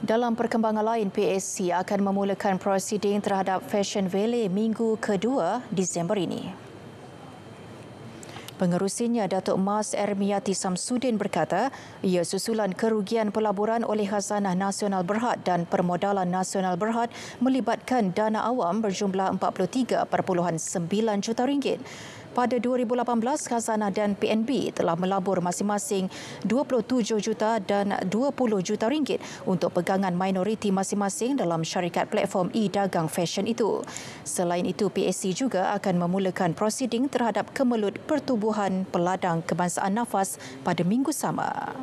Dalam perkembangan lain, PSC akan memulakan prosiding terhadap Fashion Valley minggu kedua Disember ini. Pengerusinya Datuk Mas Ermiyati Samsudin berkata, ia susulan kerugian pelaburan oleh Hazanah Nasional Berhad dan Permodalan Nasional Berhad melibatkan dana awam berjumlah 43.9 juta ringgit pada 2018 Khazanah dan PNB telah melabur masing-masing 27 juta dan 20 juta ringgit untuk pegangan minoriti masing-masing dalam syarikat platform e-dagang fashion itu. Selain itu, PSC juga akan memulakan prosiding terhadap kemelut pertubuhan peladang kebangsaan nafas pada minggu sama.